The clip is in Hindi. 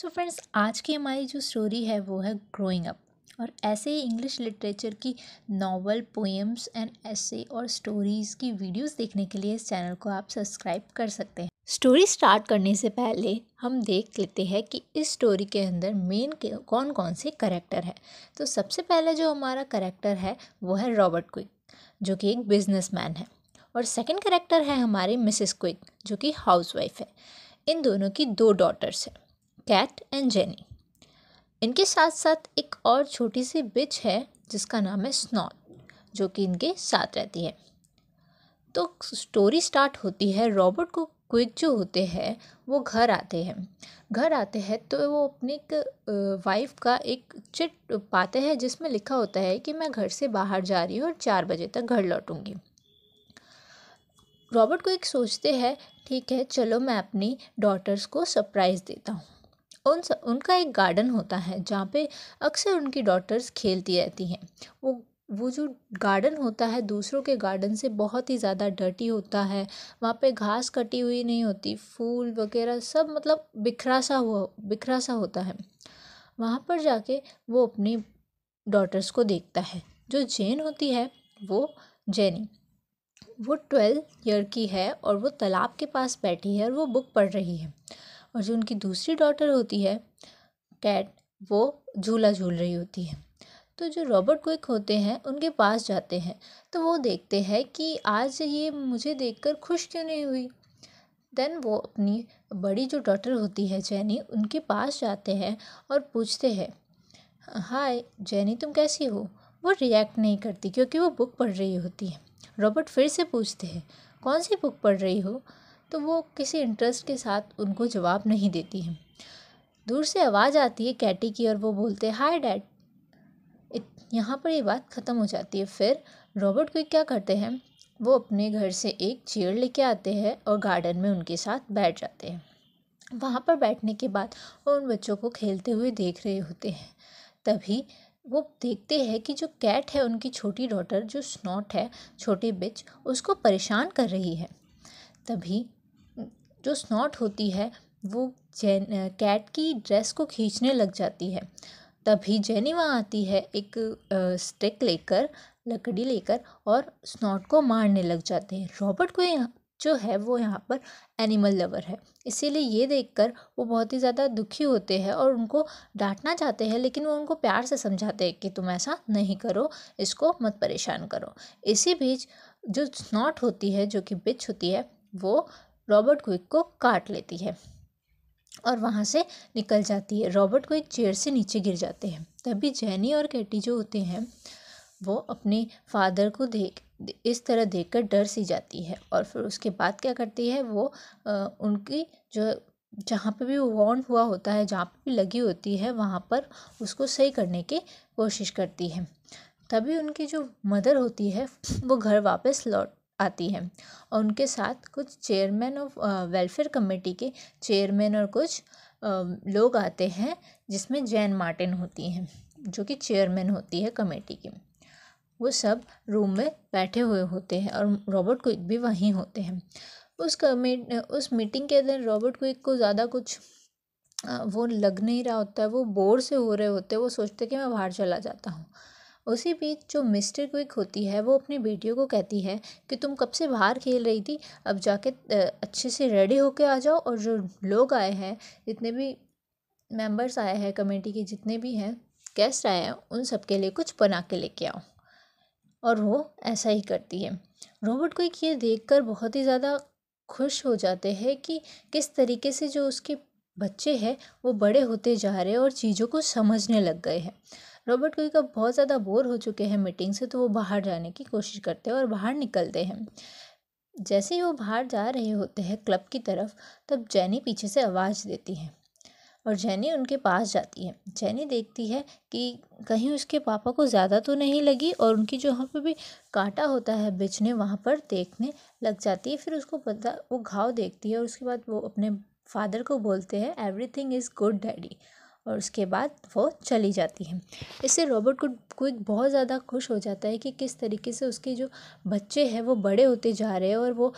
सो so फ्रेंड्स आज की हमारी जो स्टोरी है वो है ग्रोइंग अप और ऐसे ही इंग्लिश लिटरेचर की नावल पोएम्स एंड ऐसे और स्टोरीज़ की वीडियोस देखने के लिए इस चैनल को आप सब्सक्राइब कर सकते हैं स्टोरी स्टार्ट करने से पहले हम देख लेते हैं कि इस स्टोरी के अंदर मेन कौन कौन से करेक्टर है तो सबसे पहले जो हमारा करेक्टर है वो है रॉबर्ट क्विक जो कि एक बिजनेस है और सेकेंड करेक्टर है हमारे मिसेस क्विक जो कि हाउस है इन दोनों की दो डॉटर्स हैं कैट एंड जेनी इनके साथ साथ एक और छोटी सी बिच है जिसका नाम है स्नॉट जो कि इनके साथ रहती है तो स्टोरी स्टार्ट होती है रॉबर्ट को क्विक जो होते हैं वो घर आते हैं घर आते हैं तो वो अपने एक वाइफ का एक चिट पाते हैं जिसमें लिखा होता है कि मैं घर से बाहर जा रही हूँ और चार बजे तक घर लौटूंगी रॉबर्ट को एक सोचते हैं ठीक है चलो मैं अपनी डॉटर्स को सरप्राइज़ देता हूँ उन उनका एक गार्डन होता है जहाँ पे अक्सर उनकी डॉटर्स खेलती रहती हैं वो वो जो गार्डन होता है दूसरों के गार्डन से बहुत ही ज़्यादा डर्टी होता है वहाँ पे घास कटी हुई नहीं होती फूल वगैरह सब मतलब बिखरा सा हुआ बिखरा सा होता है वहाँ पर जाके वो अपनी डॉटर्स को देखता है जो जेन होती है वो जेनी वो ट्वेल्व ईयर की है और वो तालाब के पास बैठी है और वो बुक पढ़ रही है और जो उनकी दूसरी डॉटर होती है कैट वो झूला झूल रही होती है तो जो रॉबर्ट क्विक होते हैं उनके पास जाते हैं तो वो देखते हैं कि आज ये मुझे देखकर खुश क्यों नहीं हुई देन वो अपनी बड़ी जो डॉटर होती है जैनी उनके पास जाते हैं और पूछते हैं हाय जैनी तुम कैसी हो वो रिएक्ट नहीं करती क्योंकि वो बुक पढ़ रही होती है रॉबर्ट फिर से पूछते हैं कौन सी बुक पढ़ रही हो तो वो किसी इंटरेस्ट के साथ उनको जवाब नहीं देती हैं दूर से आवाज़ आती है कैटी की और वो बोलते हैं हाय डैड यहाँ पर ये बात ख़त्म हो जाती है फिर रॉबर्ट क्विक क्या करते हैं वो अपने घर से एक चेयर लेके आते हैं और गार्डन में उनके साथ बैठ जाते हैं वहाँ पर बैठने के बाद वो उन बच्चों को खेलते हुए देख रहे होते हैं तभी वो देखते हैं कि जो कैट है उनकी छोटी डॉटर जो स्नॉट है छोटी बिच उसको परेशान कर रही है तभी जो स्नॉट होती है वो जैन कैट की ड्रेस को खींचने लग जाती है तभी जेनी वहाँ आती है एक स्टिक लेकर लकड़ी लेकर और स्नॉट को मारने लग जाते हैं रॉबर्ट को यहाँ जो है वो यहाँ पर एनिमल लवर है इसीलिए ये देखकर वो बहुत ही ज़्यादा दुखी होते हैं और उनको डांटना चाहते हैं लेकिन वो उनको प्यार से समझाते हैं कि तुम ऐसा नहीं करो इसको मत परेशान करो इसी बीच जो स्नॉट होती है जो कि बिच होती है वो रॉबर्ट क्विक को काट लेती है और वहाँ से निकल जाती है रॉबर्ट क्विक चेयर से नीचे गिर जाते हैं तभी जैनी और कैटी जो होते हैं वो अपने फादर को देख इस तरह देखकर डर सी जाती है और फिर उसके बाद क्या करती है वो आ, उनकी जो जहाँ पे भी वो वॉन्ड हुआ होता है जहाँ पे भी लगी होती है वहाँ पर उसको सही करने की कोशिश करती है तभी उनकी जो मदर होती है वो घर वापस लौट आती हैं और उनके साथ कुछ चेयरमैन ऑफ वेलफेयर कमेटी के चेयरमैन और कुछ लोग आते हैं जिसमें जैन मार्टिन होती हैं जो कि चेयरमैन होती है कमेटी की वो सब रूम में बैठे हुए होते हैं और रॉबर्ट क्विक भी वहीं होते हैं उस कमेट उस मीटिंग के अंदर रॉबर्ट क्विक को ज़्यादा कुछ वो लग नहीं रहा होता है वो बोर से हो रहे होते हैं वो सोचते कि मैं बाहर चला जाता हूँ उसी बीच जो मिस्टर क्विक होती है वो अपनी बेटियों को कहती है कि तुम कब से बाहर खेल रही थी अब जाके अच्छे से रेडी होके आ जाओ और जो लोग आए हैं जितने भी मेंबर्स आए हैं कमेटी के जितने भी हैं गेस्ट आए हैं उन सब के लिए कुछ बना के लेके आओ और वो ऐसा ही करती है रोबोट क्विक ये कर बहुत ही ज़्यादा खुश हो जाते हैं कि किस तरीके से जो उसके बच्चे हैं वो बड़े होते जा रहे हैं और चीज़ों को समझने लग गए हैं रॉबर्ट कोई कब बहुत ज़्यादा बोर हो चुके हैं मीटिंग से तो वो बाहर जाने की कोशिश करते हैं और बाहर निकलते हैं जैसे ही वो बाहर जा रहे होते हैं क्लब की तरफ तब जैनी पीछे से आवाज़ देती है और जैनी उनके पास जाती है जैनी देखती है कि कहीं उसके पापा को ज़्यादा तो नहीं लगी और उनकी जो पर भी कांटा होता है बेचने वहाँ पर देखने लग जाती है फिर उसको पता वो घाव देखती है और उसके बाद वो अपने फादर को बोलते हैं एवरीथिंग इज़ गुड डैडी और उसके बाद वो चली जाती है इससे रॉबर्ट कुड क्विक बहुत ज़्यादा खुश हो जाता है कि किस तरीके से उसके जो बच्चे हैं वो बड़े होते जा रहे हैं और वो